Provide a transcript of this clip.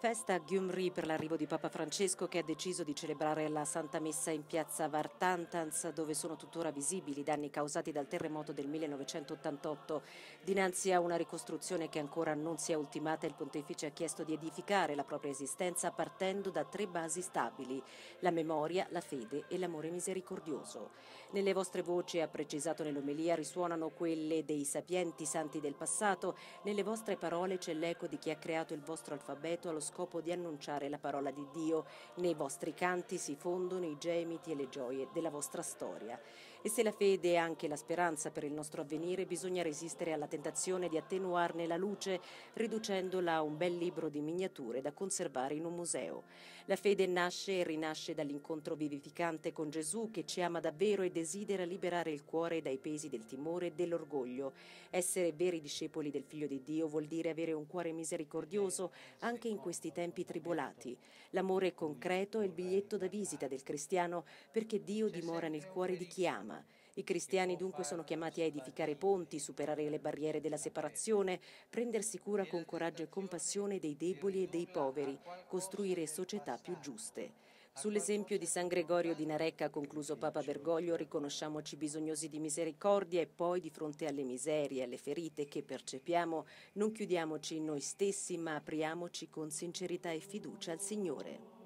Festa a Gyumri per l'arrivo di Papa Francesco che ha deciso di celebrare la Santa Messa in piazza Vartantans dove sono tuttora visibili i danni causati dal terremoto del 1988. Dinanzi a una ricostruzione che ancora non si è ultimata il pontefice ha chiesto di edificare la propria esistenza partendo da tre basi stabili, la memoria, la fede e l'amore misericordioso. Nelle vostre voci, ha precisato nell'omelia, risuonano quelle dei sapienti santi del passato, nelle vostre parole c'è l'eco di chi ha creato il vostro alfabeto allo scopo di annunciare la parola di Dio. Nei vostri canti si fondono i gemiti e le gioie della vostra storia. E se la fede è anche la speranza per il nostro avvenire, bisogna resistere alla tentazione di attenuarne la luce, riducendola a un bel libro di miniature da conservare in un museo. La fede nasce e rinasce dall'incontro vivificante con Gesù che ci ama davvero e desidera liberare il cuore dai pesi del timore e dell'orgoglio. Essere veri discepoli del Figlio di Dio vuol dire avere un cuore misericordioso anche in questi questi tempi tribolati. L'amore concreto è il biglietto da visita del cristiano perché Dio dimora nel cuore di chi ama. I cristiani dunque sono chiamati a edificare ponti, superare le barriere della separazione, prendersi cura con coraggio e compassione dei deboli e dei poveri, costruire società più giuste. Sull'esempio di San Gregorio di Narecca, concluso Papa Bergoglio, riconosciamoci bisognosi di misericordia e poi di fronte alle miserie, alle ferite che percepiamo, non chiudiamoci in noi stessi ma apriamoci con sincerità e fiducia al Signore.